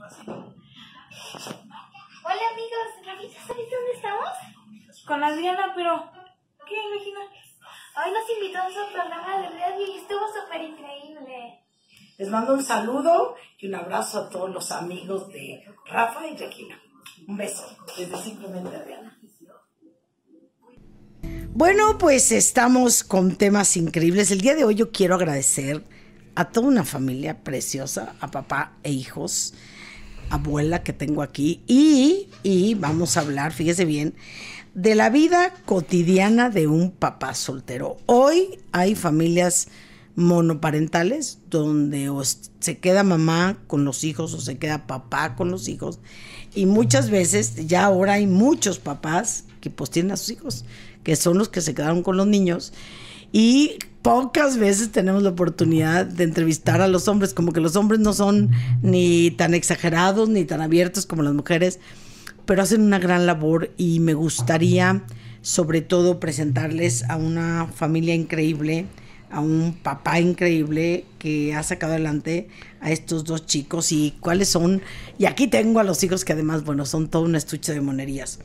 Hola amigos, Rafita sabes dónde estamos? Con Adriana, pero ¿qué imaginas? Hoy nos invitó a su programa de radio y estuvo súper increíble. Les mando un saludo y un abrazo a todos los amigos de Rafa y Regina. Un beso desde Simplemente Adriana. Bueno, pues estamos con temas increíbles. El día de hoy yo quiero agradecer a toda una familia preciosa, a papá e hijos abuela que tengo aquí y, vamos a hablar, fíjese bien, de la vida cotidiana de un papá soltero. Hoy hay familias monoparentales donde se queda mamá con los hijos o se queda papá con los hijos y muchas veces ya ahora hay muchos papás que pues tienen a sus hijos que son los que se quedaron con los niños y pocas veces tenemos la oportunidad de entrevistar a los hombres, como que los hombres no son ni tan exagerados ni tan abiertos como las mujeres, pero hacen una gran labor y me gustaría sobre todo presentarles a una familia increíble, a un papá increíble que ha sacado adelante a estos dos chicos y cuáles son, y aquí tengo a los hijos que además, bueno, son todo un estuche de monerías.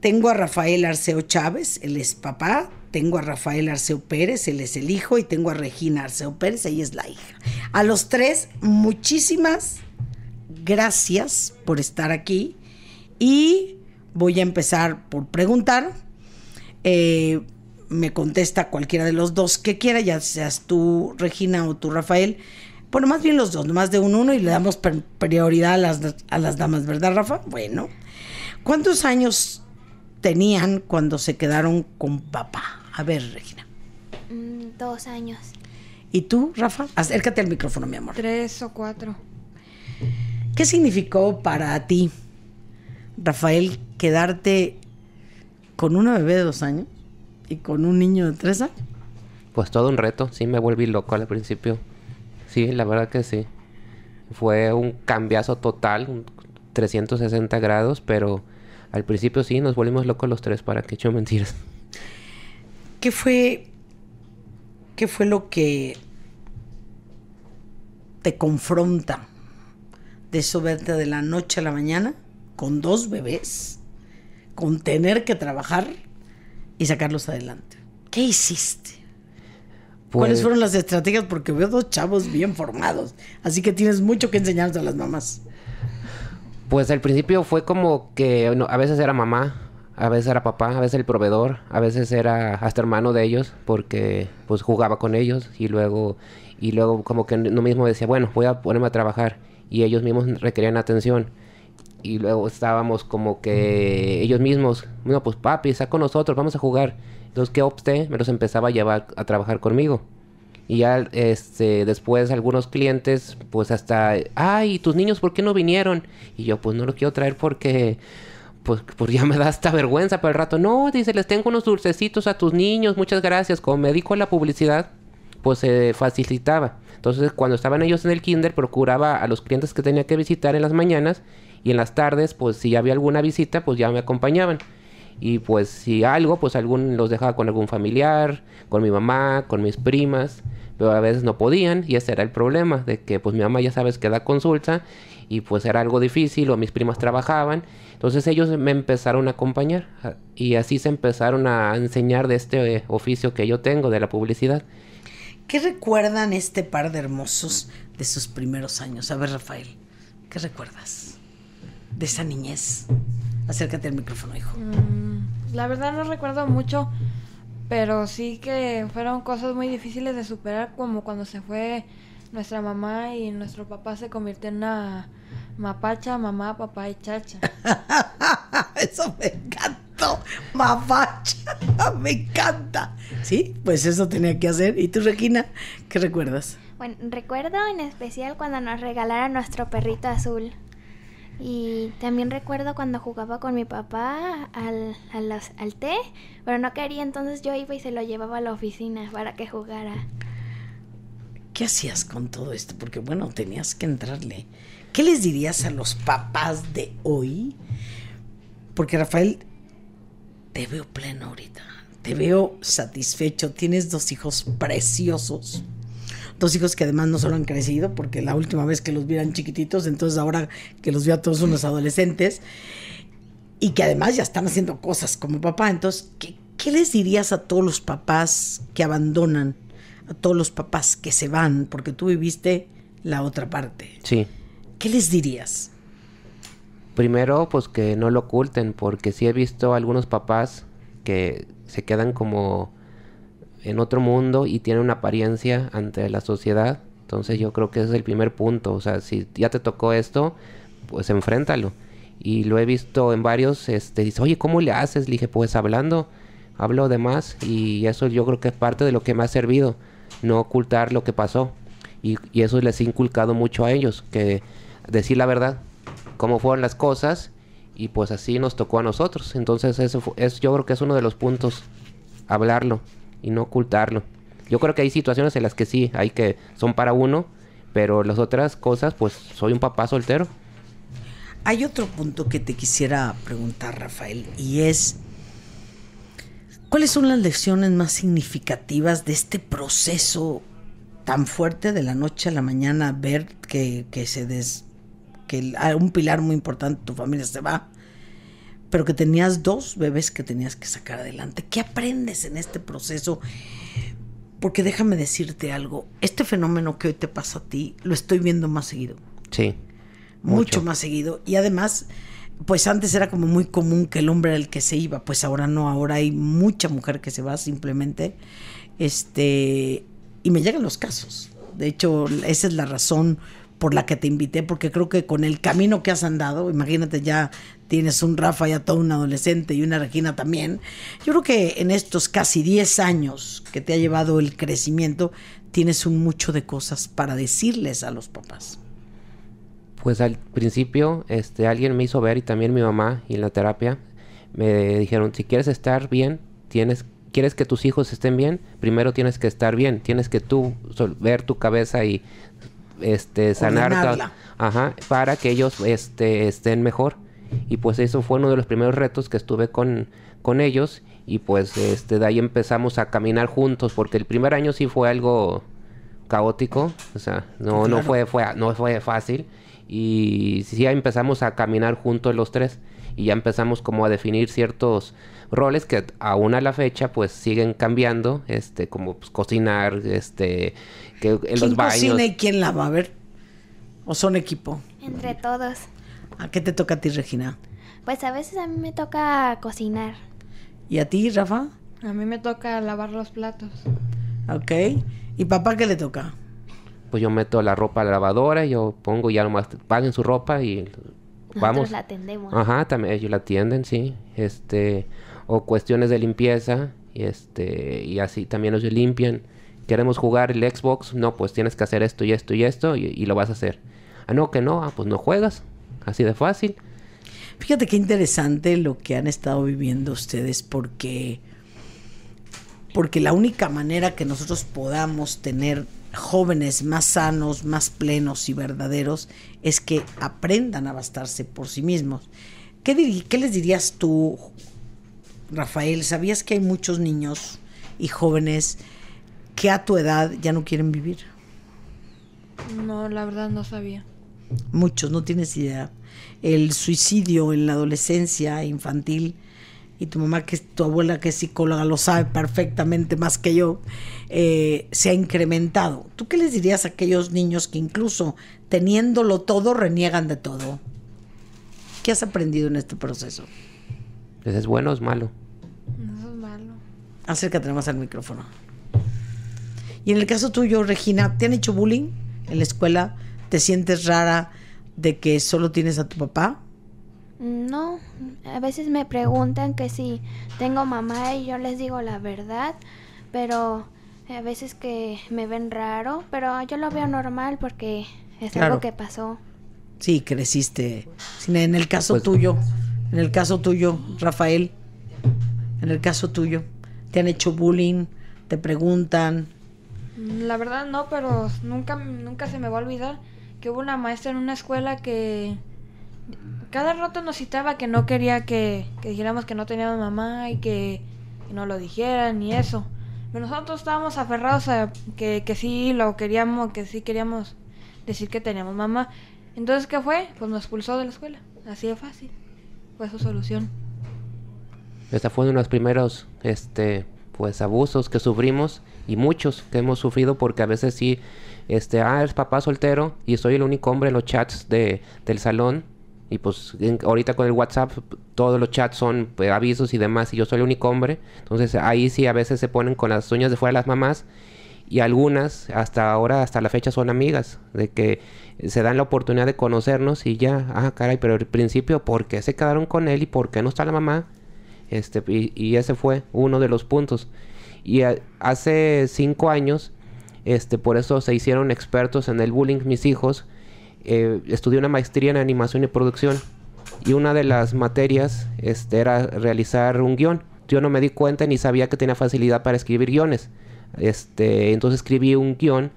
Tengo a Rafael Arceo Chávez, él es papá, tengo a Rafael Arceo Pérez, él es el hijo, y tengo a Regina Arceo Pérez, ella es la hija. A los tres, muchísimas gracias por estar aquí y voy a empezar por preguntar. Eh, me contesta cualquiera de los dos que quiera, ya seas tú, Regina, o tú, Rafael. Bueno, más bien los dos, más de un uno y le damos prioridad a las, a las damas, ¿verdad, Rafa? Bueno, ¿cuántos años tenían cuando se quedaron con papá? A ver, Regina. Mm, dos años. ¿Y tú, Rafa? Acércate al micrófono, mi amor. Tres o cuatro. ¿Qué significó para ti, Rafael, quedarte con una bebé de dos años y con un niño de tres años? Pues todo un reto, sí, me volví loco al principio. Sí, la verdad que sí. Fue un cambiazo total, 360 grados, pero al principio sí, nos volvimos locos los tres para que echó mentiras. ¿Qué fue, qué fue lo que te confronta de eso de la noche a la mañana con dos bebés, con tener que trabajar y sacarlos adelante? ¿Qué hiciste? ¿Cuáles pues fueron las estrategias? Porque veo dos chavos bien formados, así que tienes mucho que enseñarte a las mamás. Pues al principio fue como que a veces era mamá, a veces era papá, a veces el proveedor, a veces era hasta hermano de ellos porque pues jugaba con ellos y luego y luego como que no mismo decía, bueno, voy a ponerme a trabajar y ellos mismos requerían atención. Y luego estábamos como que ellos mismos, bueno, pues papi, está con nosotros, vamos a jugar. Entonces que opté, me los empezaba a llevar a trabajar conmigo. Y ya este, después algunos clientes, pues hasta, ay, tus niños, ¿por qué no vinieron? Y yo, pues no los quiero traer porque, pues, pues ya me da hasta vergüenza para el rato. No, dice, les tengo unos dulcecitos a tus niños, muchas gracias. Como me dedico a la publicidad, pues se facilitaba. Entonces, cuando estaban ellos en el kinder, procuraba a los clientes que tenía que visitar en las mañanas y en las tardes, pues si había alguna visita, pues ya me acompañaban y pues si algo, pues algún los dejaba con algún familiar, con mi mamá, con mis primas pero a veces no podían y ese era el problema, de que pues mi mamá ya sabes que da consulta y pues era algo difícil o mis primas trabajaban, entonces ellos me empezaron a acompañar ah, y así se empezaron a enseñar de este eh, oficio que yo tengo, de la publicidad. ¿Qué recuerdan este par de hermosos de sus primeros años? A ver, Rafael, ¿qué recuerdas de esa niñez? Acércate al micrófono, hijo. Mm, la verdad no recuerdo mucho pero sí que fueron cosas muy difíciles de superar, como cuando se fue nuestra mamá y nuestro papá se convirtió en una mapacha, mamá, papá y chacha. eso me encantó. Mapacha, me encanta. Sí, pues eso tenía que hacer. ¿Y tú, Regina, qué recuerdas? Bueno, recuerdo en especial cuando nos regalaron nuestro perrito azul. Y también recuerdo cuando jugaba con mi papá al, al, té, pero no quería, entonces yo iba y se lo llevaba a la oficina para que jugara. ¿Qué hacías con todo esto? Porque bueno, tenías que entrarle. ¿Qué les dirías a los papás de hoy? Porque Rafael, te veo pleno ahorita, te veo satisfecho, tienes dos hijos preciosos dos hijos que además no solo han crecido, porque la última vez que los vieron chiquititos, entonces ahora que los veo a todos unos adolescentes, y que además ya están haciendo cosas como papá, entonces, ¿qué, les dirías a todos los papás que abandonan, a todos los papás que se van, porque tú viviste la otra parte? Sí. ¿Qué les dirías? Primero, pues que no lo oculten, porque sí he visto algunos papás que se quedan como en otro mundo y tiene una apariencia ante la sociedad. Entonces yo creo que ese es el primer punto. O sea, si ya te tocó esto, pues enfréntalo. Y lo he visto en varios, este, dice, oye, ¿cómo le haces? Le dije, pues hablando, hablo de más y eso yo creo que es parte de lo que me ha servido, no ocultar lo que pasó. Y, eso les he inculcado mucho a ellos, que decir la verdad, cómo fueron las cosas y pues así nos tocó a nosotros. Entonces eso, es, yo creo que es uno de los puntos, hablarlo y no ocultarlo. Yo creo que hay situaciones en las que sí, hay que son para uno, pero las otras cosas, pues soy un papá soltero. Hay otro punto que te quisiera preguntar, Rafael, y es, ¿cuáles son las lecciones más significativas de este proceso tan fuerte de la noche a la mañana, ver que, se des, que un pilar muy importante de tu familia se va? pero que tenías dos bebés que tenías que sacar adelante. ¿Qué aprendes en este proceso? Porque déjame decirte algo, este fenómeno que hoy te pasa a ti, lo estoy viendo más seguido. Sí. Mucho, más seguido. Y además, pues antes era como muy común que el hombre era el que se iba, pues ahora no, ahora hay mucha mujer que se va simplemente. Este, y me llegan los casos. De hecho, esa es la razón por la que te invité, porque creo que con el camino que has andado, imagínate ya tienes un Rafa ya todo un adolescente y una Regina también. Yo creo que en estos casi 10 años que te ha llevado el crecimiento, tienes un mucho de cosas para decirles a los papás. Pues al principio este, alguien me hizo ver y también mi mamá y en la terapia me dijeron, si quieres estar bien, tienes quieres que tus hijos estén bien, primero tienes que estar bien, tienes que tú ver tu cabeza y este sanar para que ellos este, estén mejor. Y pues eso fue uno de los primeros retos que estuve con, ellos. Y pues este, de ahí empezamos a caminar juntos, porque el primer año sí fue algo caótico, o sea, no, no, fue, no fue fácil. Y sí empezamos a caminar juntos los tres y ya empezamos como a definir ciertos roles que aún a la fecha pues siguen cambiando, este, como pues, cocinar, este, que en ¿Quién los baños. cocina y quién lava? A ver, ¿o son equipo? Entre todos. ¿A qué te toca a ti, Regina? Pues a veces a mí me toca cocinar. ¿Y a ti, Rafa? A mí me toca lavar los platos. Ok. ¿Y papá qué le toca? Pues yo meto la ropa a la lavadora, yo pongo ya más... paguen su ropa y Nosotros vamos. la atendemos. Ajá, también ellos la atienden, sí. Este, o cuestiones de limpieza, y este, y así también los limpian. Queremos jugar el Xbox, no, pues tienes que hacer esto y esto y esto y, y lo vas a hacer. Ah, no, que no, ah, pues no juegas, Así de fácil. Fíjate qué interesante lo que han estado viviendo ustedes porque porque la única manera que nosotros podamos tener jóvenes más sanos, más plenos y verdaderos es que aprendan a bastarse por sí mismos. ¿Qué, qué les dirías tú, Rafael? ¿Sabías que hay muchos niños y jóvenes que a tu edad ya no quieren vivir? No, la verdad no sabía. Muchos, no tienes idea el suicidio en la adolescencia infantil, y tu mamá, que es tu abuela, que es psicóloga, lo sabe perfectamente más que yo, eh, se ha incrementado. ¿Tú qué les dirías a aquellos niños que incluso teniéndolo todo reniegan de todo? ¿Qué has aprendido en este proceso? Pues es bueno o es malo? No es malo. Acércate más al micrófono. Y en el caso tuyo, Regina, ¿te han hecho bullying en la escuela? ¿Te sientes rara? de que solo tienes a tu papá? No, a veces me preguntan que si tengo mamá y yo les digo la verdad, pero a veces que me ven raro, pero yo lo veo normal porque es algo que pasó. Sí, creciste. En el caso pues, tuyo, en el caso tuyo, Rafael, en el caso tuyo, ¿te han hecho bullying? ¿Te preguntan? La verdad no, pero nunca, nunca se me va a olvidar que hubo una maestra en una escuela que cada rato nos citaba que no quería que, que dijéramos que no teníamos mamá y que no lo dijeran y eso. Pero nosotros estábamos aferrados a que, que sí lo queríamos, que sí queríamos decir que teníamos mamá. Entonces, ¿qué fue? Pues nos expulsó de la escuela. Así de fácil. Fue su solución. Esta fue uno de los primeros este, pues, abusos que sufrimos y muchos que hemos sufrido porque a veces sí, este, ah, es papá soltero y soy el único hombre en los chats de, del salón. Y pues ahorita con el WhatsApp todos los chats son pues, avisos y demás y yo soy el único hombre. Entonces ahí sí a veces se ponen con las uñas de fuera las mamás y algunas hasta ahora, hasta la fecha son amigas, de que se dan la oportunidad de conocernos y ya, ah, caray, pero al principio, ¿por qué se quedaron con él y por qué no está la mamá? Este, y ese fue uno de los puntos. Y hace cinco años, este, por eso se hicieron expertos en el bullying mis hijos. Eh, estudié una maestría en animación y producción. Y una de las materias este, era realizar un guión. Yo no me di cuenta ni sabía que tenía facilidad para escribir guiones. Este, entonces escribí un guión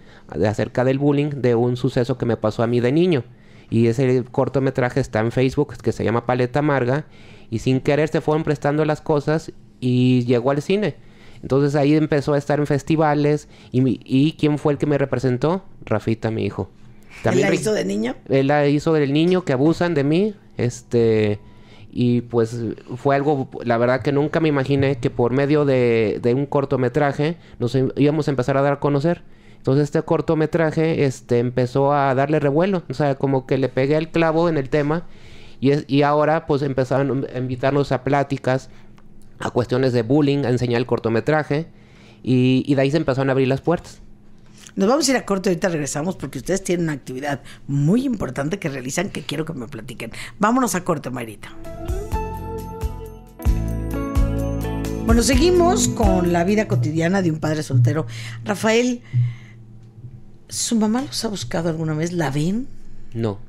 acerca del bullying de un suceso que me pasó a mí de niño. Y ese cortometraje está en Facebook que se llama Paleta Amarga. Y sin querer se fueron prestando las cosas y llegó al cine. Entonces ahí empezó a estar en festivales. Y, y ¿quién fue el que me representó? Rafita, mi hijo. También ¿Él la hizo de niño? Él la hizo del niño que abusan de mí. Este. Y pues fue algo, la verdad que nunca me imaginé que por medio de, de un cortometraje nos íbamos a empezar a dar a conocer. Entonces este cortometraje este, empezó a darle revuelo, o sea, como que le pegué el clavo en el tema y, es, y ahora pues empezaron a invitarnos a pláticas, a cuestiones de bullying, a enseñar el cortometraje y, de ahí se empezaron a abrir las puertas. Nos vamos a ir a corte, ahorita regresamos porque ustedes tienen una actividad muy importante que realizan que quiero que me platiquen. Vámonos a corte, Marita. Bueno, seguimos con la vida cotidiana de un padre soltero. Rafael, ¿su mamá los ha buscado alguna vez? ¿La ven? No,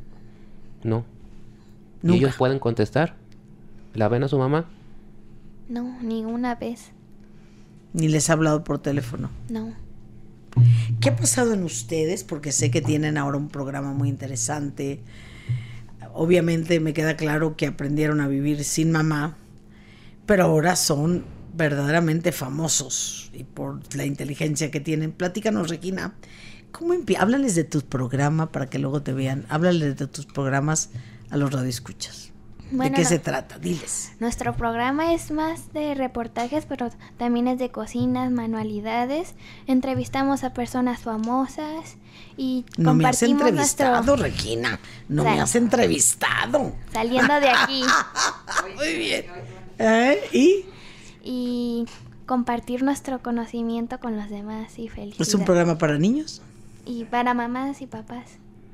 no. ¿Y ellos pueden contestar? ¿La ven a su mamá? No, ninguna vez. ¿Ni les ha hablado por teléfono? No. ¿Qué ha pasado en ustedes? Porque sé que tienen ahora un programa muy interesante. Obviamente me queda claro que aprendieron a vivir sin mamá, pero ahora son verdaderamente famosos y por la inteligencia que tienen. Platícanos, Regina, ¿cómo háblales de tu programa para que luego te vean. Háblales de tus programas a los radioescuchas. ¿De qué se trata? Diles. Nuestro programa es más de reportajes, pero también es de cocinas, manualidades. Entrevistamos a personas famosas y no me has entrevistado, Regina. No me has entrevistado. Saliendo de aquí. Muy bien. ¿Eh? ¿Y? Y compartir nuestro conocimiento con los demás y ¿Es un programa para niños? Y para mamás y papás.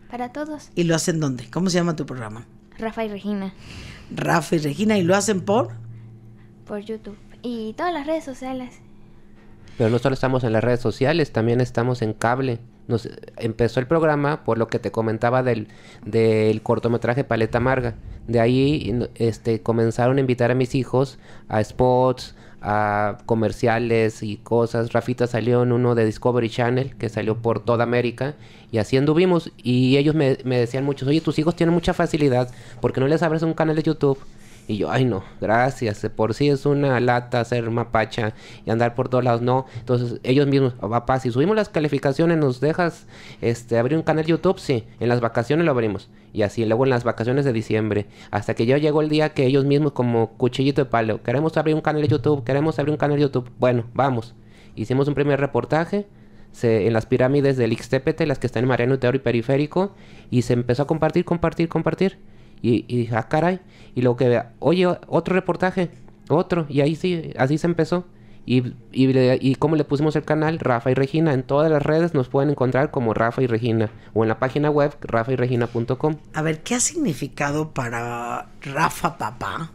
Para todos. ¿Y lo hacen dónde? ¿Cómo se llama tu programa? Rafa y Regina. Rafa y Regina, ¿y lo hacen por? Por YouTube. Y todas las redes sociales. Pero no solo estamos en las redes sociales, también estamos en cable. Nos empezó el programa por lo que te comentaba del, del cortometraje Paleta Amarga. De ahí este, comenzaron a invitar a mis hijos a spots, a comerciales y cosas. Rafita salió en uno de Discovery Channel que salió por toda América y así anduvimos y ellos me, me decían muchos, oye, tus hijos tienen mucha facilidad porque no les abres un canal de YouTube y yo, ay no, gracias, por si es una lata ser mapacha y andar por todos lados, no. Entonces ellos mismos, oh, papá, si subimos las calificaciones, nos dejas este, abrir un canal de YouTube, sí, en las vacaciones lo abrimos. Y así, luego en las vacaciones de diciembre, hasta que ya llegó el día que ellos mismos como cuchillito de palo, queremos abrir un canal de YouTube, queremos abrir un canal de YouTube, bueno, vamos. Hicimos un primer reportaje, en las pirámides del XTPT, las que están en Mariano Teoro y Periférico, y se empezó a compartir, compartir, compartir. Y, y ah, caray. Y luego que vea, oye, otro reportaje, otro. Y ahí sí, así se empezó. Y, y, como le pusimos el canal, Rafa y Regina. En todas las redes nos pueden encontrar como Rafa y Regina. O en la página web rafayregina.com A ver, ¿qué ha significado para Rafa Papá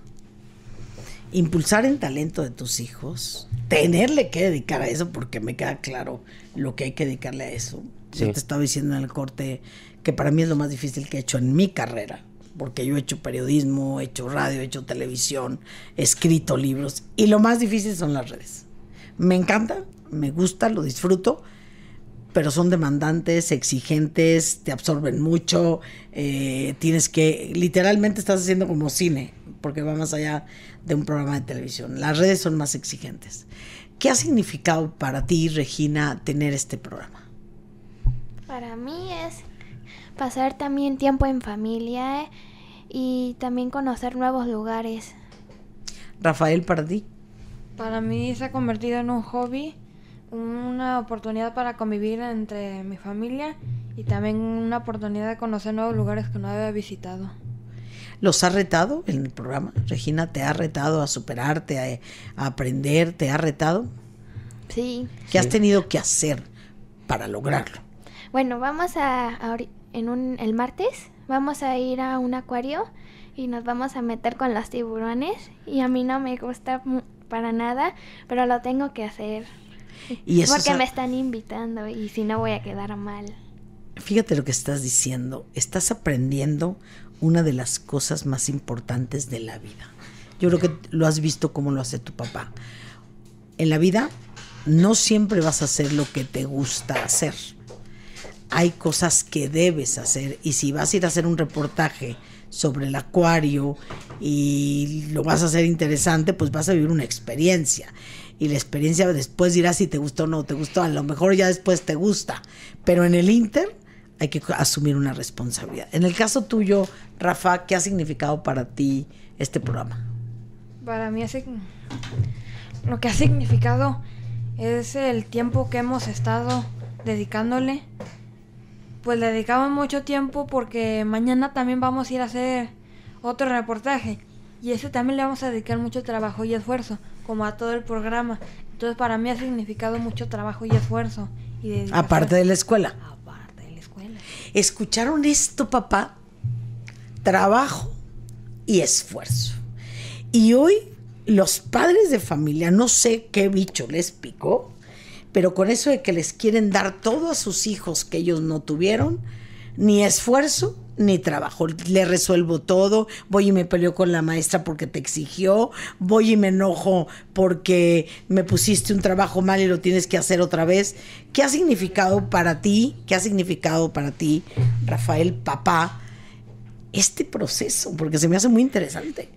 impulsar el talento de tus hijos? Tenerle que dedicar a eso, porque me queda claro lo que hay que dedicarle a eso. Yo te estaba diciendo en el corte que para mí es lo más difícil que he hecho en mi carrera porque yo he hecho periodismo, he hecho radio, he hecho televisión, he escrito libros y lo más difícil son las redes. Me encanta, me gusta, lo disfruto, pero son demandantes, exigentes, te absorben mucho, eh, tienes que, literalmente estás haciendo como cine, porque va más allá de un programa de televisión. Las redes son más exigentes. ¿Qué ha significado para ti, Regina, tener este programa? Para mí es pasar también tiempo en familia eh, y también conocer nuevos lugares. Rafael, para ti. Para mí se ha convertido en un hobby, una oportunidad para convivir entre mi familia y también una oportunidad de conocer nuevos lugares que no había visitado. ¿Los ha retado en el programa? Regina, ¿te ha retado a superarte, a, aprender? ¿Te ha retado? Sí. ¿Qué has tenido que hacer para lograrlo? Bueno, vamos a, a en un, el martes vamos a ir a un acuario y nos vamos a meter con los tiburones y a mí no me gusta para nada, pero lo tengo que hacer. porque me están invitando y si no voy a quedar mal. Fíjate lo que estás diciendo, estás aprendiendo una de las cosas más importantes de la vida. Yo creo que lo has visto como lo hace tu papá. En la vida no siempre vas a hacer lo que te gusta hacer hay cosas que debes hacer y si vas a ir a hacer un reportaje sobre el acuario y lo vas a hacer interesante, pues vas a vivir una experiencia. Y la experiencia después dirás si te gustó o no te gustó. A lo mejor ya después te gusta. Pero en el Inter hay que asumir una responsabilidad. En el caso tuyo, Rafa, ¿qué ha significado para ti este programa? Para mí lo que ha significado es el tiempo que hemos estado dedicándole pues le dedicamos mucho tiempo porque mañana también vamos a ir a hacer otro reportaje. Y ese también le vamos a dedicar mucho trabajo y esfuerzo, como a todo el programa. Entonces para mí ha significado mucho trabajo y esfuerzo. Aparte de la escuela. Aparte de la escuela. ¿Escucharon esto, papá? Trabajo y esfuerzo. Y hoy los padres de familia, no sé qué bicho les picó, pero con eso de que les quieren dar todo a sus hijos que ellos no tuvieron, ni esfuerzo ni trabajo. Le resuelvo todo, voy y me peleo con la maestra porque te exigió, voy y me enojo porque me pusiste un trabajo mal y lo tienes que hacer otra vez. ¿Qué ha significado para ti, qué ha significado para ti, Rafael, papá, este proceso? Porque se me hace muy interesante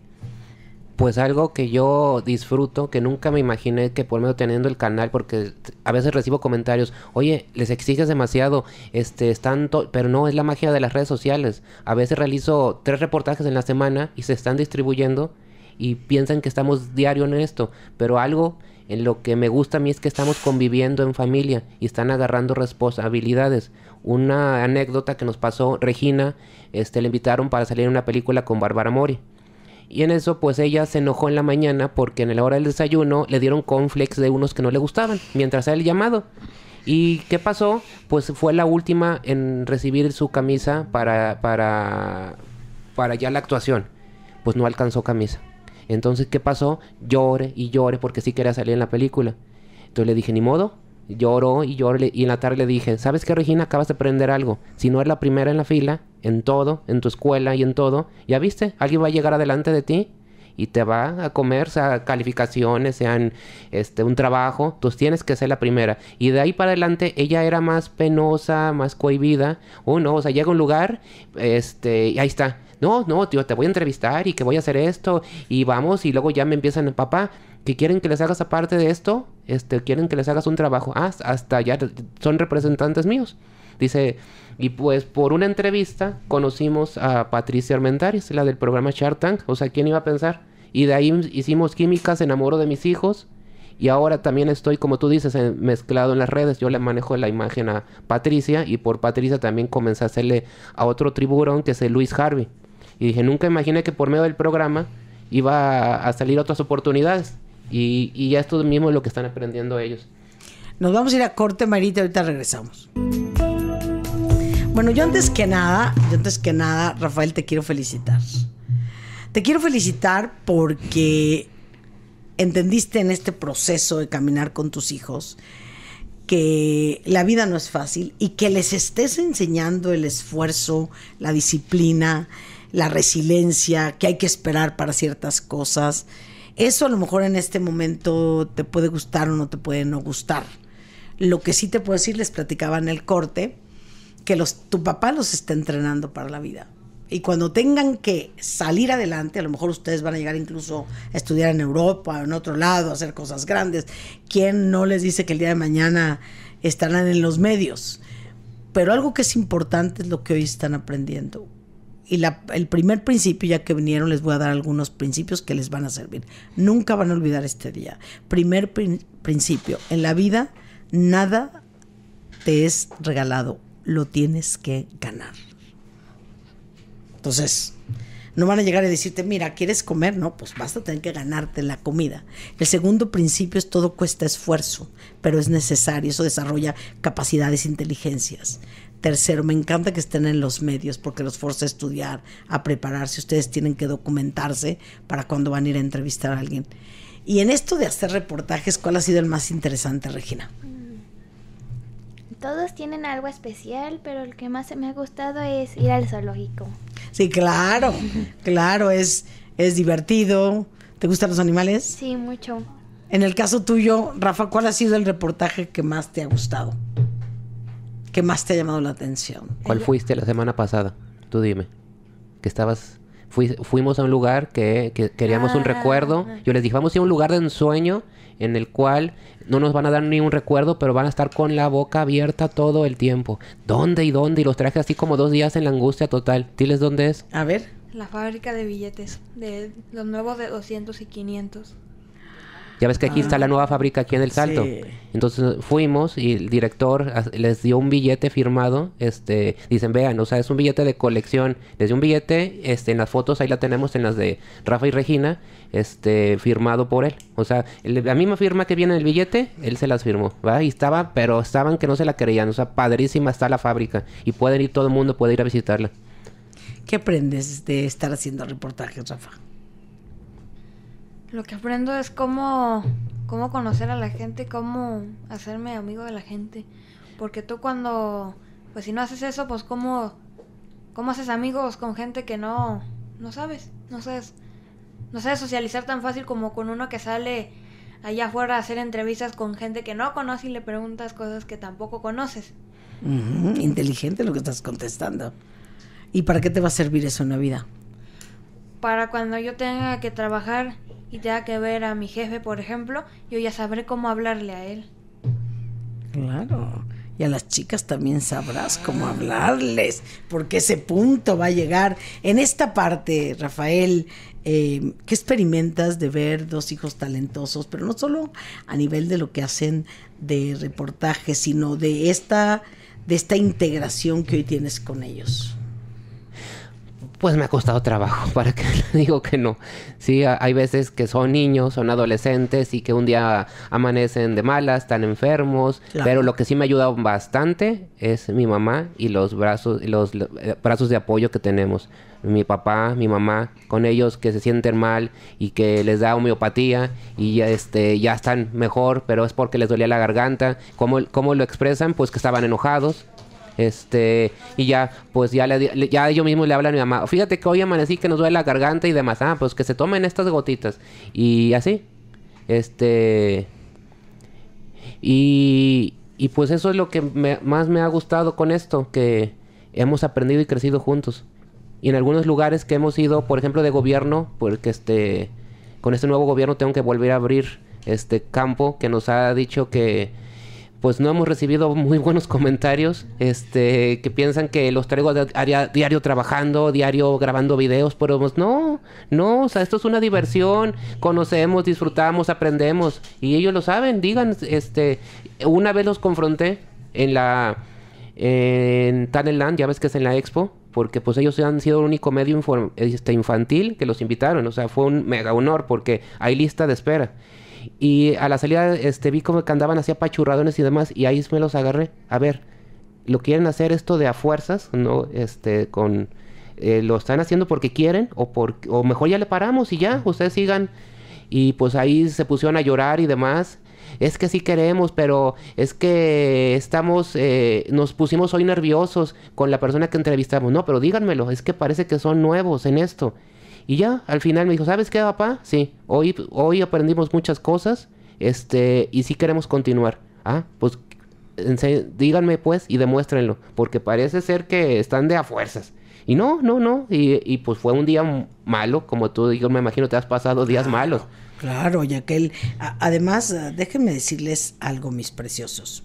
pues algo que yo disfruto, que nunca me imaginé que por medio teniendo el canal, porque a veces recibo comentarios, oye, les exiges demasiado, este, están pero no es la magia de las redes sociales. A veces realizo tres reportajes en la semana y se están distribuyendo y piensan que estamos diario en esto, pero algo en lo que me gusta a mí es que estamos conviviendo en familia y están agarrando responsabilidades. Una anécdota que nos pasó Regina, este, le invitaron para salir en una película con Bárbara Mori y en eso, pues ella se enojó en la mañana porque en la hora del desayuno le dieron conflex de unos que no le gustaban mientras era el llamado. ¿Y qué pasó? Pues fue la última en recibir su camisa para, para, para ya la actuación. Pues no alcanzó camisa. Entonces, ¿qué pasó? Llore y llore porque sí quería salir en la película. Entonces le dije, ni modo, Lloró y lloró y en la tarde le dije, ¿sabes qué Regina? Acabas de aprender algo. Si no es la primera en la fila, en todo, en tu escuela y en todo, ya viste, alguien va a llegar adelante de ti y te va a comer, sea calificaciones, sean este, un trabajo, tú tienes que ser la primera. Y de ahí para adelante ella era más penosa, más cohibida. Uno, oh, o sea, llega un lugar, este, y ahí está. No, no, tío, te voy a entrevistar y que voy a hacer esto y vamos y luego ya me empiezan, papá, que quieren que les hagas aparte de esto, este, quieren que les hagas un trabajo. Ah, hasta ya son representantes míos. Dice, y pues por una entrevista conocimos a Patricia Armentaris, la del programa Shark Tank. O sea, ¿quién iba a pensar? Y de ahí hicimos químicas, enamoro enamoró de mis hijos. Y ahora también estoy, como tú dices, mezclado en las redes. Yo le manejo la imagen a Patricia y por Patricia también comencé a hacerle a otro tiburón que es el Luis Harvey. Y dije, nunca imaginé que por medio del programa iba a salir otras oportunidades. Y, ya esto mismo es lo que están aprendiendo ellos. Nos vamos a ir a corte, Marita, ahorita regresamos. Bueno, yo antes que nada, yo antes que nada, Rafael, te quiero felicitar. Te quiero felicitar porque entendiste en este proceso de caminar con tus hijos que la vida no es fácil y que les estés enseñando el esfuerzo, la disciplina, la resiliencia que hay que esperar para ciertas cosas eso a lo mejor en este momento te puede gustar o no te puede no gustar. Lo que sí te puedo decir, les platicaba en el corte, que los, tu papá los está entrenando para la vida. Y cuando tengan que salir adelante, a lo mejor ustedes van a llegar incluso a estudiar en Europa, en otro lado, a hacer cosas grandes. ¿Quién no les dice que el día de mañana estarán en los medios? Pero algo que es importante es lo que hoy están aprendiendo y el primer principio, ya que vinieron, les voy a dar algunos principios que les van a servir. Nunca van a olvidar este día. Primer principio, en la vida nada te es regalado, lo tienes que ganar. Entonces, no van a llegar a decirte, mira, ¿quieres comer? No, pues vas a tener que ganarte la comida. El segundo principio es todo cuesta esfuerzo, pero es necesario, eso desarrolla capacidades, inteligencias. Tercero, me encanta que estén en los medios porque los forza a estudiar, a prepararse. Ustedes tienen que documentarse para cuando van a ir a entrevistar a alguien. Y en esto de hacer reportajes, ¿cuál ha sido el más interesante, Regina? Todos tienen algo especial, pero el que más me ha gustado es ir al zoológico. Sí, claro, claro, es, es divertido. ¿Te gustan los animales? Sí, mucho. En el caso tuyo, Rafa, ¿cuál ha sido el reportaje que más te ha gustado? que más te ha llamado la atención? ¿Cuál fuiste la semana pasada? Tú dime. Que estabas fuimos a un lugar que, queríamos un ah. recuerdo. Yo les dije, vamos a ir a un lugar de ensueño en el cual no nos van a dar ni un recuerdo, pero van a estar con la boca abierta todo el tiempo. ¿Dónde y dónde? Y los traje así como dos días en la angustia total. Diles dónde es. A ver. La fábrica de billetes, de los nuevos de 200 y 500. Ya ves que aquí está la ah. nueva fábrica aquí en El Salto. Entonces fuimos y el director les dio un billete firmado. Este, dicen, vean, o sea, es un billete de colección. desde un billete, este, en las fotos, ahí la tenemos en las de Rafa y Regina, este, firmado por él. O sea, la a mí me firma que viene el billete, él se las firmó, ¿va? Y estaba, pero estaban que no se la creían. O sea, padrísima está la fábrica. Y pueden ir todo el mundo, puede ir a visitarla. ¿Qué aprendes de estar haciendo reportajes, Rafa? Lo que aprendo es cómo, cómo conocer a la gente, cómo hacerme amigo de la gente. Porque tú cuando, pues si no haces eso, pues cómo, cómo haces amigos con gente que no, no sabes, no sabes, no sabes socializar tan fácil como con uno que sale allá afuera a hacer entrevistas con gente que no conoce y le preguntas cosas que tampoco conoces. inteligente lo que estás contestando. ¿Y para qué te va a servir eso en la vida? Para cuando yo tenga que trabajar y tenga que ver a mi jefe, por ejemplo, yo ya sabré cómo hablarle a él. Claro. Y a las chicas también sabrás cómo hablarles, porque ese punto va a llegar. En esta parte, Rafael, eh, ¿qué experimentas de ver dos hijos talentosos? Pero no solo a nivel de lo que hacen de reportaje, sino de esta, de esta integración que hoy tienes con ellos pues me ha costado trabajo, para que le digo que no. Sí, hay veces que son niños, son adolescentes y que un día amanecen de malas, están enfermos, pero lo que sí me ha ayudado bastante es mi mamá y los brazos los, eh, brazos de apoyo que tenemos. Mi papá, mi mamá, con ellos que se sienten mal y que les da homeopatía y ya, este, ya están mejor, pero es porque les dolía la garganta. cómo lo expresan? Pues que estaban enojados, este, y ya, pues ya, le, ya yo mismo le hablo a mi mamá, fíjate que hoy amanecí que nos duele la garganta y demás, ah, pues que se tomen estas gotitas. Y así, este, y, y pues eso es lo que más me ha gustado con esto, que hemos aprendido y crecido juntos. Y en algunos lugares que hemos ido, por ejemplo, de gobierno, porque este, con este nuevo gobierno tengo que volver a abrir este campo que nos ha dicho que pues no hemos recibido muy buenos comentarios, este, que piensan que los traigo a, diario trabajando, diario grabando videos, pero pues, no, no, o sea, esto es una diversión, conocemos, disfrutamos, aprendemos, y ellos lo saben, digan, este, una vez los confronté en la, en land ya ves que es en la expo, porque pues ellos han sido el único medio este, infantil que los invitaron, o sea, fue un mega honor porque hay lista de espera. Y a la salida este, vi como que andaban así apachurradones y demás, y ahí me los agarré. A ver, ¿lo quieren hacer esto de a fuerzas? ¿No? Este, con... Eh, ¿Lo están haciendo porque quieren? O, por, o mejor ya le paramos y ya, ustedes sigan. Y pues ahí se pusieron a llorar y demás es que sí queremos, pero es que estamos, eh, nos pusimos hoy nerviosos con la persona que entrevistamos. No, pero díganmelo, es que parece que son nuevos en esto. Y ya, al final me dijo, ¿sabes qué, papá? Sí, hoy, hoy aprendimos muchas cosas, este, y sí queremos continuar. Ah, pues díganme pues y demuéstrenlo, porque parece ser que están de a fuerzas. Y no, no, no, y, pues fue un día malo, como tú, yo me imagino te has pasado días malos. Claro, ya que él, además, déjenme decirles algo, mis preciosos.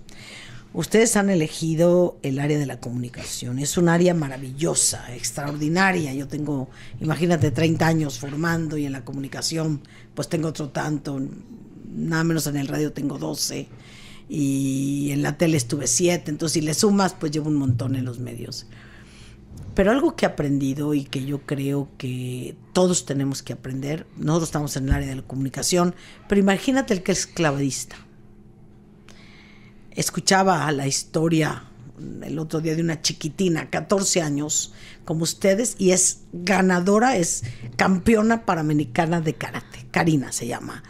Ustedes han elegido el área de la comunicación. Es un área maravillosa, extraordinaria. Yo tengo, imagínate, 30 años formando y en la comunicación, pues tengo otro tanto. Nada menos en el radio tengo 12 y en la tele estuve 7. Entonces, si le sumas, pues llevo un montón en los medios. Pero algo que he aprendido y que yo creo que todos tenemos que aprender, nosotros estamos en el área de la comunicación, pero imagínate el que es clavadista escuchaba la historia el otro día de una chiquitina, 14 años, como ustedes, y es ganadora, es campeona panamericana de karate. Karina se llama.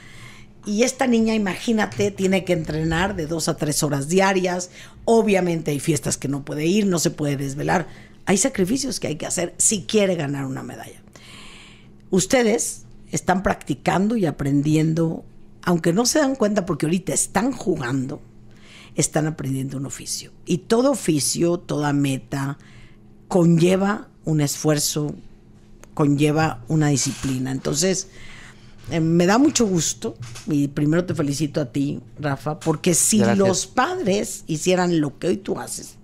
Y esta niña, imagínate, tiene que entrenar de dos a tres horas diarias. Obviamente hay fiestas que no puede ir, no se puede desvelar. Hay sacrificios que hay que hacer si quiere ganar una medalla. Ustedes están practicando y aprendiendo, aunque no se dan cuenta porque ahorita están jugando están aprendiendo un oficio. Y todo oficio, toda meta, conlleva un esfuerzo, conlleva una disciplina. Entonces, eh, me da mucho gusto y primero te felicito a ti, Rafa, porque si los padres hicieran lo que hoy tú haces,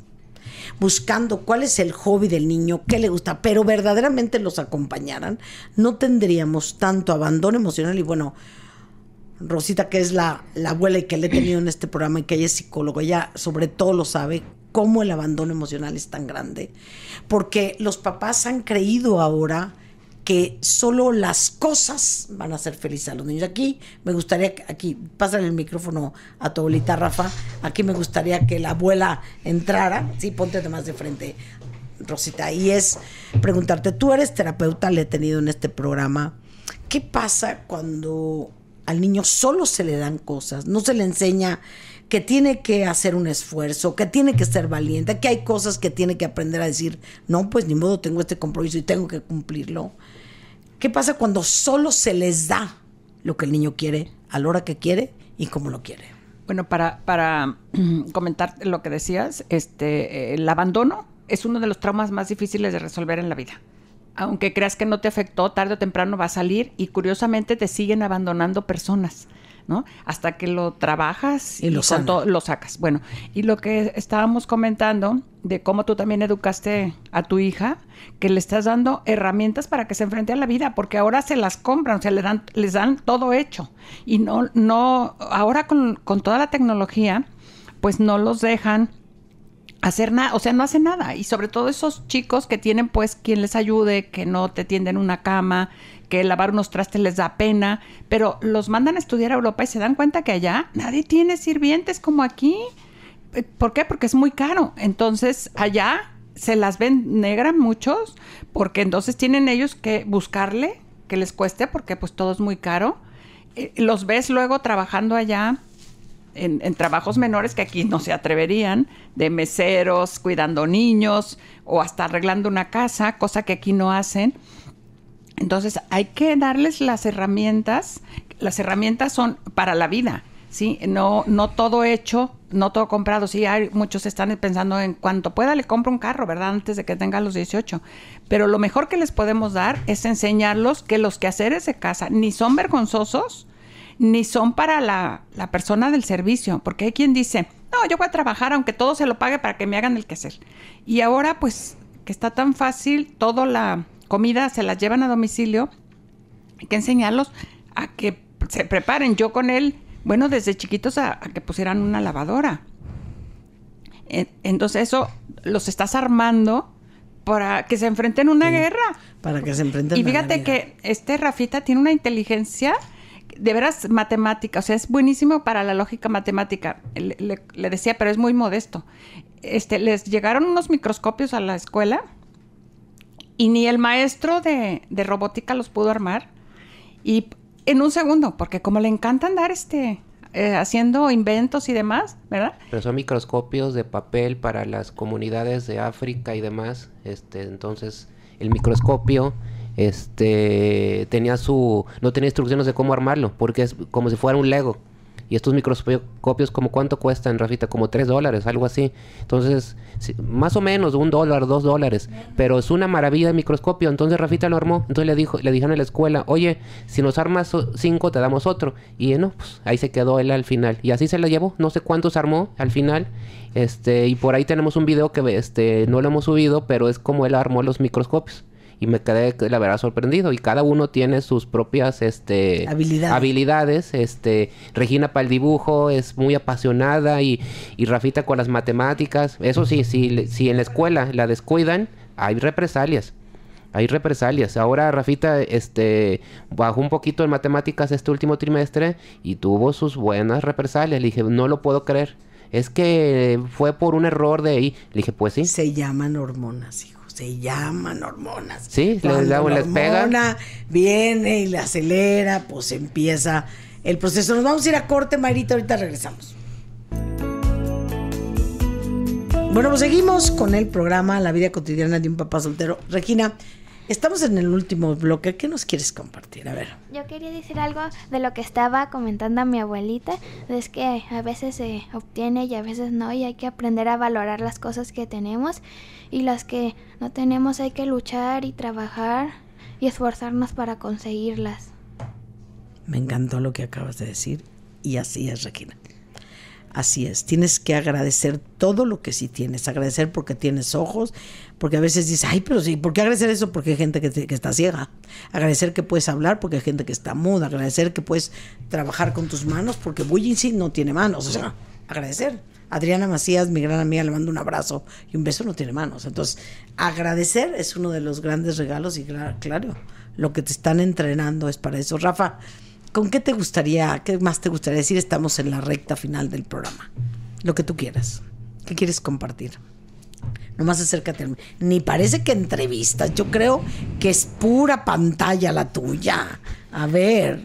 buscando cuál es el hobby del niño, qué le gusta, pero verdaderamente los acompañaran, no tendríamos tanto abandono emocional y bueno, Rosita, que es la, abuela y que le he tenido en este programa y que ella es psicóloga, ella sobre todo lo sabe, cómo el abandono emocional es tan grande. Porque los papás han creído ahora que solo las cosas van a hacer felices a los niños. Aquí me gustaría, aquí, pasen el micrófono a tu abuelita Rafa, aquí me gustaría que la abuela entrara, sí, ponte más de frente, Rosita, y es preguntarte, tú eres terapeuta, le he tenido en este programa, ¿qué pasa cuando al niño solo se le dan cosas, no se le enseña que tiene que hacer un esfuerzo, que tiene que ser valiente, que hay cosas que tiene que aprender a decir, no, pues ni modo, tengo este compromiso y tengo que cumplirlo. ¿Qué pasa cuando solo se les da lo que el niño quiere, a la hora que quiere y como lo quiere? Bueno, para, para mm, comentar lo que decías, este, eh, el abandono es uno de los traumas más difíciles de resolver en la vida aunque creas que no te afectó, tarde o temprano va a salir y curiosamente te siguen abandonando personas, ¿no? Hasta que lo trabajas y, lo, lo, sacas. Bueno, y lo que estábamos comentando de cómo tú también educaste a tu hija, que le estás dando herramientas para que se enfrente a la vida, porque ahora se las compran, o sea, le dan, les dan todo hecho. Y no, no, ahora con, con toda la tecnología, pues no los dejan hacer nada, o sea, no hace nada. Y sobre todo esos chicos que tienen pues quien les ayude, que no te tienden una cama, que lavar unos trastes les da pena, pero los mandan a estudiar a Europa y se dan cuenta que allá nadie tiene sirvientes como aquí. Eh, ¿Por qué? Porque es muy caro. Entonces, allá se las ven negras muchos, porque entonces tienen ellos que buscarle, que les cueste, porque pues todo es muy caro. Eh, los ves luego trabajando allá en, trabajos menores que aquí no se atreverían, de meseros, cuidando niños o hasta arreglando una casa, cosa que aquí no hacen. Entonces hay que darles las herramientas, las herramientas son para la vida, ¿sí? No, no todo hecho, no todo comprado, sí, hay, muchos están pensando en cuanto pueda le compro un carro, ¿verdad? Antes de que tenga los 18. Pero lo mejor que les podemos dar es enseñarlos que los quehaceres de casa ni son vergonzosos, ni son para la, la persona del servicio, porque hay quien dice, no, yo voy a trabajar aunque todo se lo pague para que me hagan el quehacer. Y ahora pues que está tan fácil, toda la comida se la llevan a domicilio, hay que enseñarlos a que se preparen. Yo con él, bueno, desde chiquitos a, que pusieran una lavadora. Entonces eso los estás armando para que se enfrenten a una guerra. Para que se enfrenten. Y fíjate que este Rafita tiene una inteligencia de veras matemática, o sea, es buenísimo para la lógica matemática, le, decía, pero es muy modesto. Este, les llegaron unos microscopios a la escuela y ni el maestro de, de robótica los pudo armar. Y en un segundo, porque como le encanta andar este, eh, haciendo inventos y demás, ¿verdad? Pero son microscopios de papel para las comunidades de África y demás. Este, entonces, el microscopio este, tenía su, no tenía instrucciones de cómo armarlo, porque es como si fuera un Lego. Y estos microscopios, como ¿cuánto cuestan, Rafita? Como tres dólares, algo así. Entonces, más o menos, un dólar, dos dólares. Pero es una maravilla el microscopio. Entonces Rafita lo armó. Entonces le, dijo, le dijeron a la escuela, oye, si nos armas cinco, te damos otro. Y eh, no, pues ahí se quedó él al final. Y así se la llevó. No sé cuántos armó al final. Este, y por ahí tenemos un video que este, no lo hemos subido, pero es como él armó los microscopios y me quedé, la verdad, sorprendido. Y cada uno tiene sus propias este, habilidades. Este, Regina para el dibujo, es muy apasionada y, y Rafita con las matemáticas. Eso sí, si, en la escuela la descuidan, hay represalias hay represalias. Ahora Rafita este bajó un poquito en matemáticas este último trimestre y tuvo sus buenas represalias. Le dije, no lo puedo creer. Es que fue por un error de ahí. Le dije, pues sí. Se llaman hormonas, hijo se llaman hormonas. Sí, Cuando la, les hormona viene y la acelera, pues empieza el proceso. Nos vamos a ir a corte, Marita, ahorita regresamos. Bueno, pues seguimos con el programa La vida cotidiana de un papá soltero. Regina, Estamos en el último bloque. ¿Qué nos quieres compartir? A ver. Yo quería decir algo de lo que estaba comentando a mi abuelita. Es que a veces se obtiene y a veces no. Y hay que aprender a valorar las cosas que tenemos. Y las que no tenemos hay que luchar y trabajar y esforzarnos para conseguirlas. Me encantó lo que acabas de decir. Y así es, Regina. Así es, tienes que agradecer todo lo que sí tienes, agradecer porque tienes ojos, porque a veces dices, ay, pero sí, ¿por qué agradecer eso? Porque hay gente que, está ciega. Agradecer que puedes hablar porque hay gente que está muda. Agradecer que puedes trabajar con tus manos porque Bullinsi no tiene manos. O sea, agradecer. Adriana Macías, mi gran amiga, le mando un abrazo y un beso no tiene manos. Entonces, agradecer es uno de los grandes regalos y claro, lo que te están entrenando es para eso. Rafa, ¿con qué te gustaría, qué más te gustaría decir? Estamos en la recta final del programa. Lo que tú quieras. ¿Qué quieres compartir? Nomás acércate. Ni parece que entrevistas. Yo creo que es pura pantalla la tuya. A ver.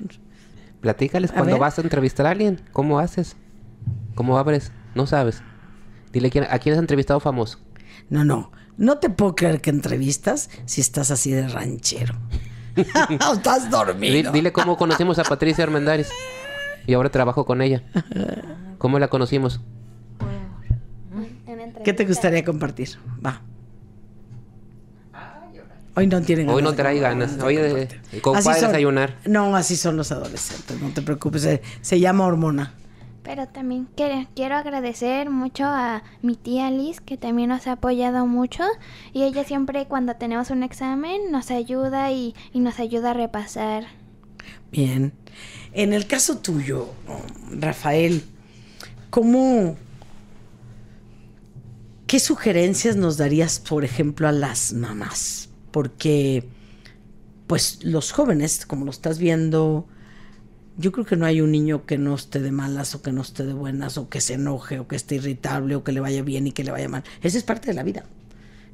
Platícales cuando vas a entrevistar a alguien. ¿Cómo haces? ¿Cómo abres? No sabes. Dile a quién has entrevistado famoso. No, no. No te puedo creer que entrevistas si estás así de ranchero. estás dormido. Dile, cómo conocimos a Patricia Armendáriz. Y ahora trabajo con ella. ¿Cómo la conocimos? ¿Qué te gustaría compartir? Va. Hoy no tienen ganas. Hoy no trae ganas. Hoy de, desayunar. No, así son los adolescentes. No te preocupes. Se, llama hormona. Pero también quiero, agradecer mucho a mi tía Liz, que también nos ha apoyado mucho. Y ella siempre cuando tenemos un examen nos ayuda y nos ayuda a repasar. Bien. En el caso tuyo, Rafael, ¿cómo, ¿Qué sugerencias nos darías, por ejemplo, a las mamás? Porque, pues, los jóvenes, como lo estás viendo, yo creo que no hay un niño que no esté de malas o que no esté de buenas o que se enoje o que esté irritable o que le vaya bien y que le vaya mal. Esa es parte de la vida.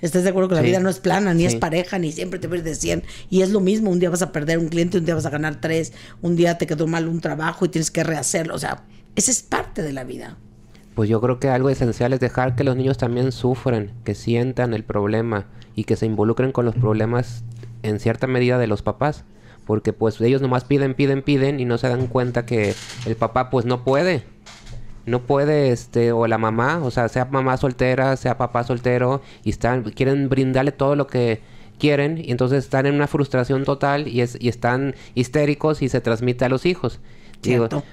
¿Estás de acuerdo que la vida no es plana, ni es pareja, ni siempre te ves 100? Y es lo mismo, un día vas a perder un cliente, un día vas a ganar tres, un día te quedó mal un trabajo y tienes que rehacerlo. O sea, esa es parte de la vida pues yo creo que algo esencial es dejar que los niños también sufren, que sientan el problema y que se involucren con los problemas en cierta medida de los papás. Porque pues ellos nomás piden, piden, piden y no se dan cuenta que el papá pues no puede. No puede, este, o la mamá, o sea, sea mamá soltera, sea papá soltero, y están, quieren brindarle todo lo que quieren, y entonces están en una frustración total y, y están histéricos y se transmite a los hijos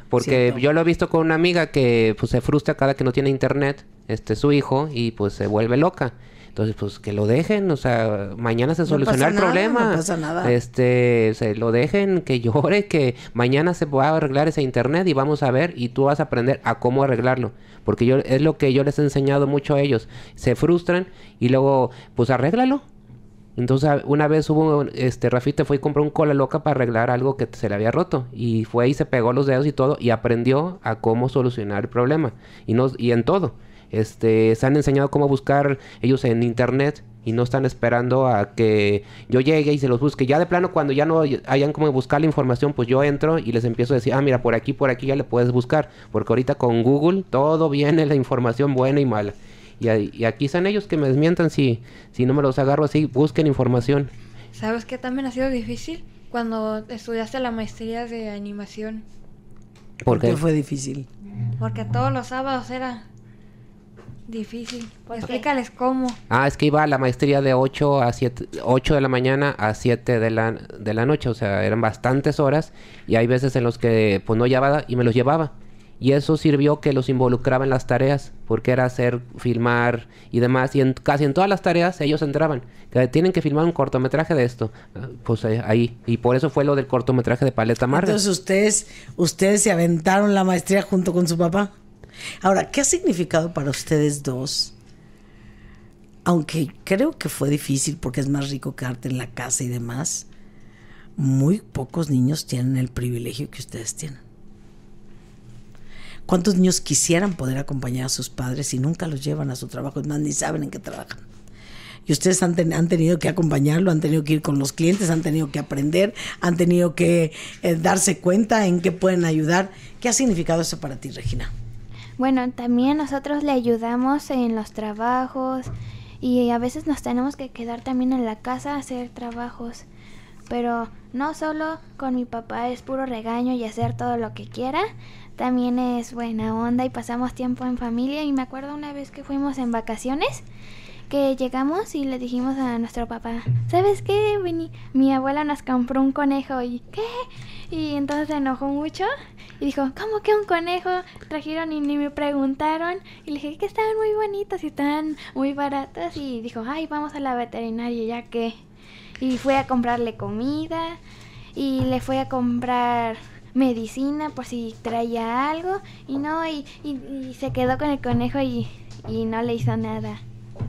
porque yo lo he visto con una amiga que pues, se frustra cada que no tiene internet, este su hijo, y pues se vuelve loca. Entonces, pues que lo dejen, o sea, mañana se soluciona el problema. No pasa nada. Este, se lo dejen, que llore, que mañana se va a arreglar ese internet y vamos a ver y tú vas a aprender a cómo arreglarlo. Porque yo es lo que yo les he enseñado mucho a ellos. Se frustran y luego, pues arréglalo. Entonces, una vez hubo, este, Rafita fue y compró un cola loca para arreglar algo que se le había roto. Y fue y se pegó los dedos y todo y aprendió a cómo solucionar el problema. Y, no, y en todo. Este, se han enseñado cómo buscar ellos en internet y no están esperando a que yo llegue y se los busque. Ya de plano, cuando ya no hayan como buscar la información, pues yo entro y les empiezo a decir, ah, mira, por aquí, por aquí ya le puedes buscar. Porque ahorita con Google todo viene la información buena y mala. Y, aquí están ellos que me desmientan si, si no me los agarro así, busquen información. ¿Sabes qué también ha sido difícil? Cuando estudiaste la maestría de animación. ¿Por qué? fue difícil? Porque todos los sábados era difícil. Explícales cómo. Ah, es que iba a la maestría de 8 a 7, de la mañana a 7 de la, de la noche, o sea, eran bastantes horas y hay veces en los que pues no llevaba y me los llevaba y eso sirvió que los involucraba en las tareas, porque era hacer, filmar y demás, y casi en todas las tareas ellos entraban, que tienen que filmar un cortometraje de esto, ah, pues eh, ahí, y por eso fue lo del cortometraje de Paleta Marta. Entonces ustedes, ustedes se aventaron la maestría junto con su papá. Ahora, ¿qué ha significado para ustedes dos? Aunque creo que fue difícil porque es más rico quedarte en la casa y demás, muy pocos niños tienen el privilegio que ustedes tienen. ¿Cuántos niños quisieran poder acompañar a sus padres y nunca los llevan a su trabajo? más, ni saben en qué trabajan. Y ustedes han, tenido que acompañarlo, han tenido que ir con los clientes, han tenido que aprender, han tenido que eh, darse cuenta en qué pueden ayudar. ¿Qué ha significado eso para ti, Regina? Bueno, también nosotros le ayudamos en los trabajos y a veces nos tenemos que quedar también en la casa a hacer trabajos. Pero no solo con mi papá es puro regaño y hacer todo lo que quiera, también es buena onda y pasamos tiempo en familia. Y me acuerdo una vez que fuimos en vacaciones, que llegamos y le dijimos a nuestro papá, ¿sabes qué? Mi abuela nos compró un conejo y ¿qué? Y entonces se enojó mucho y dijo, ¿cómo que un conejo? Trajeron y ni me preguntaron. Y le dije que estaban muy bonitos y estaban muy baratos. Y dijo, ay, vamos a la veterinaria, ya que... Y fue a comprarle comida y le fui a comprar medicina por si traía algo y no, y, y, se quedó con el conejo y, y no le hizo nada.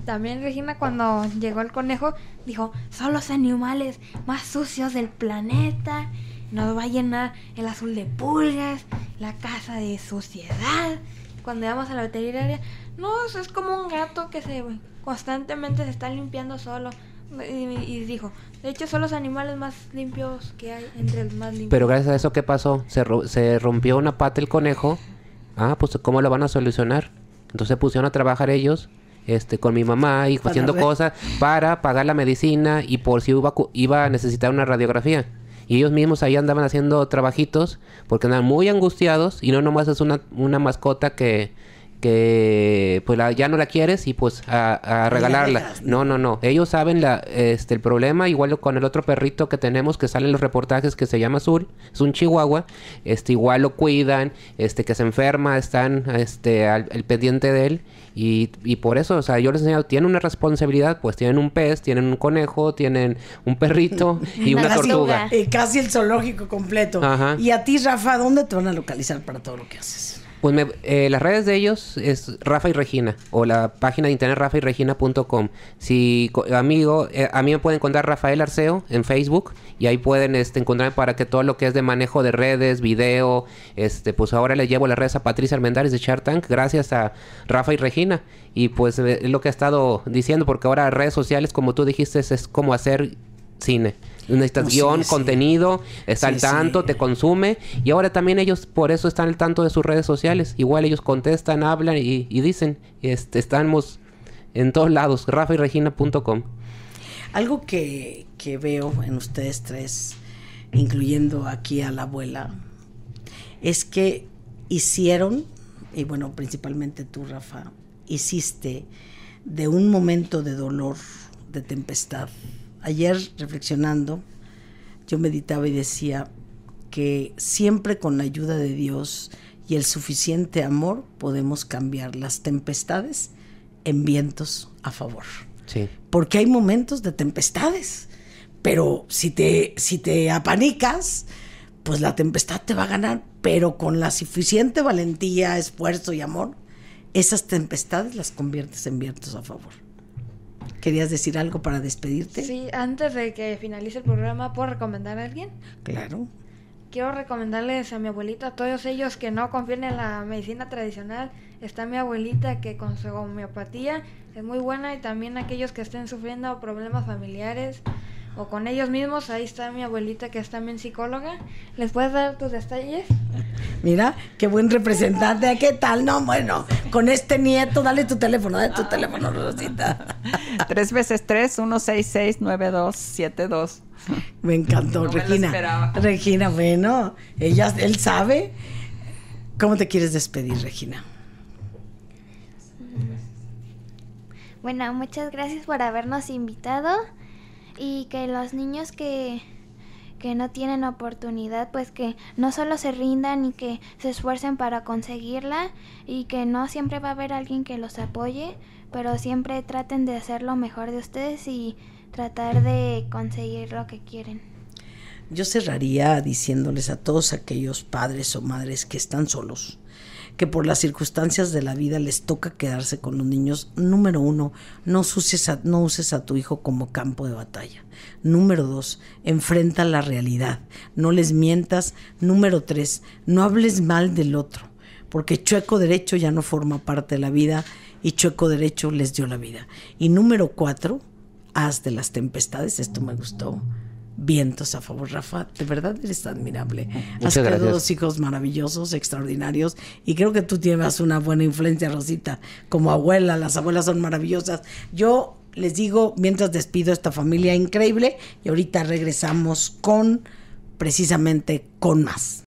También Regina cuando llegó el conejo dijo, son los animales más sucios del planeta, nos va a llenar el azul de pulgas, la casa de suciedad. Cuando vamos a la veterinaria, no, es como un gato que se constantemente se está limpiando solo. y dijo, de hecho, son los animales más limpios que hay, entre los más limpios. Pero gracias a eso, ¿qué pasó? Se, rompió una pata el conejo. Ah, pues ¿cómo lo van a solucionar? Entonces pusieron a trabajar ellos este, con mi mamá y haciendo cosas para pagar la medicina y por si iba, iba a necesitar una radiografía. Y ellos mismos ahí andaban haciendo trabajitos porque andaban muy angustiados y no nomás es una mascota que que pues ya no la quieres y pues a, pues, regalarla. ¿no? no, no, Ellos saben la, este, el problema, igual con el otro perrito que tenemos que sale en los reportajes que se llama Azul, es un chihuahua, este, igual lo cuidan, este, que se enferma, están este, al, pendiente de él y, por eso, o sea, yo les enseño, tienen una responsabilidad, pues tienen un pez, tienen un conejo, tienen un perrito y una tortuga. casi el zoológico completo. Y a ti, Rafa, ¿dónde te van a localizar para todo lo que haces? Pues eh, las redes de ellos es Rafa y Regina o la página de internet rafayregina.com Si amigo, eh, a mí me pueden encontrar Rafael Arceo en Facebook y ahí pueden este, encontrarme para que todo lo que es de manejo de redes, video, este, pues ahora le llevo las redes a Patricia Almendares de Shark Tank gracias a Rafa y Regina y pues eh, es lo que ha estado diciendo porque ahora redes sociales como tú dijiste es como hacer cine necesitas guión, contenido, está al tanto, te consume. Y ahora también ellos por eso están al tanto de sus redes sociales. Igual ellos contestan, hablan y, dicen, este, estamos en todos lados, regina.com. Algo que, que veo en ustedes tres, incluyendo aquí a la abuela, es que hicieron, y bueno, principalmente tú, Rafa, hiciste de un momento de dolor, de tempestad, ayer reflexionando, yo meditaba y decía que siempre con la ayuda de Dios y el suficiente amor podemos cambiar las tempestades en vientos a favor. Sí. Porque hay momentos de tempestades, pero si te, si te apanicas, pues la tempestad te va a ganar, pero con la suficiente valentía, esfuerzo y amor, esas tempestades las conviertes en vientos a favor. ¿Querías decir algo para despedirte? Sí, antes de que finalice el programa, ¿puedo recomendar a alguien? Claro. Quiero recomendarles a mi abuelita, a todos ellos que no confíen en la medicina tradicional. Está mi abuelita que con su homeopatía es muy buena y también aquellos que estén sufriendo problemas familiares o con ellos mismos. Ahí está mi abuelita que es también psicóloga. ¿Les puedes dar tus detalles? Mira, qué buen representante. ¿Qué tal? No, bueno, con este nieto, dale tu teléfono, dale tu teléfono, Rosita. Tres veces tres, uno seis seis nueve dos siete dos. Me encantó, Regina. Regina, bueno, ella, él sabe. ¿Cómo te quieres despedir, Regina? Bueno, muchas gracias por habernos invitado y que los niños que, que no tienen oportunidad, pues que no solo se rindan y que se esfuercen para conseguirla y que no siempre va a haber alguien que los apoye, pero siempre traten de hacer lo mejor de ustedes y tratar de conseguir lo que quieren. Yo cerraría diciéndoles a todos aquellos padres o madres que están solos, que por las circunstancias de la vida les toca quedarse con los niños. Número uno, no uses a, no uses a tu hijo como campo de batalla. Número dos, enfrenta la realidad. No les mientas. Número tres, no hables mal del otro, porque chueco derecho ya no forma parte de la vida y chueco derecho les dio la vida. Y número cuatro, haz de las tempestades, esto me gustó, vientos a favor, Rafa. De verdad eres admirable. Has creado dos hijos maravillosos, extraordinarios, y creo que tú tienes una buena influencia, Rosita, como abuela. Las abuelas son maravillosas. Yo les digo, mientras despido esta familia increíble, y ahorita regresamos con, precisamente, con más.